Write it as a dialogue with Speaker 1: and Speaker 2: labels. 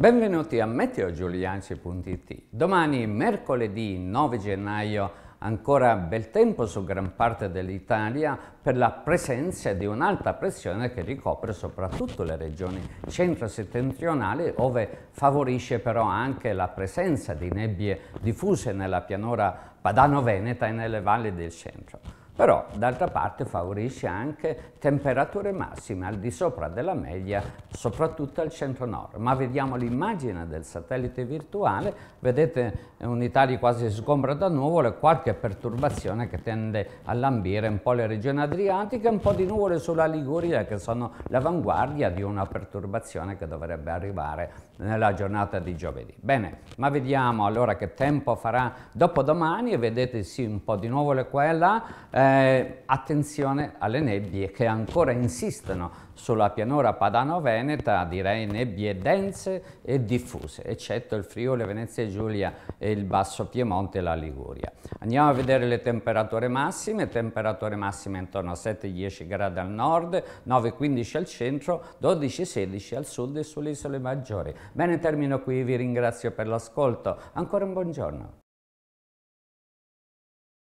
Speaker 1: Benvenuti a meteogiulianci.it. Domani, mercoledì 9 gennaio, ancora bel tempo su gran parte dell'Italia per la presenza di un'alta pressione che ricopre soprattutto le regioni centro-settentrionali, ove favorisce però anche la presenza di nebbie diffuse nella pianura padano-veneta e nelle valli del centro però d'altra parte favorisce anche temperature massime al di sopra della media, soprattutto al centro-nord. Ma vediamo l'immagine del satellite virtuale, vedete un'Italia quasi sgombra da nuvole, qualche perturbazione che tende a lambire un po' le regioni adriatiche, un po' di nuvole sulla Liguria che sono l'avanguardia di una perturbazione che dovrebbe arrivare nella giornata di giovedì. Bene, ma vediamo allora che tempo farà dopodomani e vedete sì un po' di nuvole qua e là, eh, eh, attenzione alle nebbie che ancora insistono sulla pianura padano-veneta, direi nebbie dense e diffuse, eccetto il Friuli, Venezia e Giulia e il Basso Piemonte e la Liguria. Andiamo a vedere le temperature massime, temperature massime intorno a 7-10 gradi al nord, 9-15 al centro, 12-16 al sud e sulle isole maggiori. Bene, termino qui, vi ringrazio per l'ascolto, ancora un buongiorno.